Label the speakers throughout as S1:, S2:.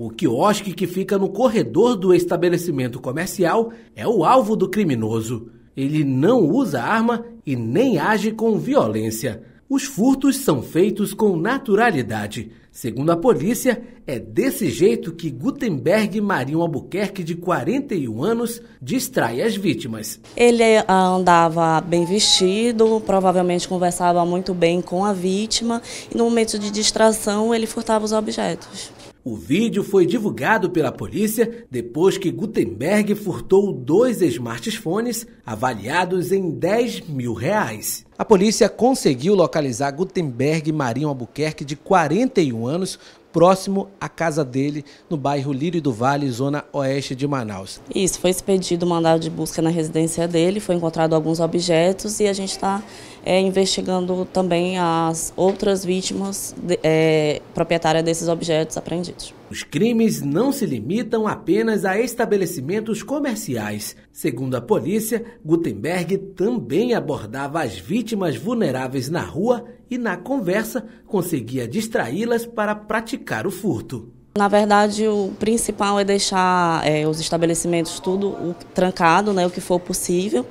S1: O quiosque que fica no corredor do estabelecimento comercial é o alvo do criminoso. Ele não usa arma e nem age com violência. Os furtos são feitos com naturalidade. Segundo a polícia, é desse jeito que Gutenberg Marinho Albuquerque, de 41 anos, distrai as vítimas.
S2: Ele andava bem vestido, provavelmente conversava muito bem com a vítima e, no momento de distração, ele furtava os objetos.
S1: O vídeo foi divulgado pela polícia depois que Gutenberg furtou dois smartphones avaliados em 10 mil reais. A polícia conseguiu localizar Gutenberg Marinho Albuquerque, de 41 anos, próximo à casa dele, no bairro Lírio do Vale, zona oeste de Manaus.
S2: Isso, foi expedido o mandado de busca na residência dele, foi encontrado alguns objetos e a gente está é, investigando também as outras vítimas de, é, proprietárias desses objetos apreendidos.
S1: Os crimes não se limitam apenas a estabelecimentos comerciais. Segundo a polícia, Gutenberg também abordava as vítimas vulneráveis na rua e, na conversa, conseguia distraí-las para praticar o furto.
S2: Na verdade, o principal é deixar é, os estabelecimentos tudo o, trancado, né, o que for possível,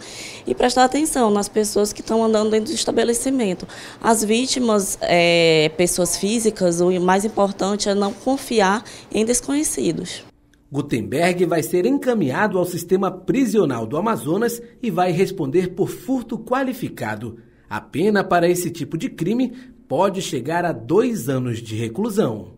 S2: e prestar atenção nas pessoas que estão andando dentro do estabelecimento. As vítimas, é, pessoas físicas, o mais importante é não confiar em desconhecidos.
S1: Gutenberg vai ser encaminhado ao sistema prisional do Amazonas e vai responder por furto qualificado. A pena para esse tipo de crime pode chegar a dois anos de reclusão.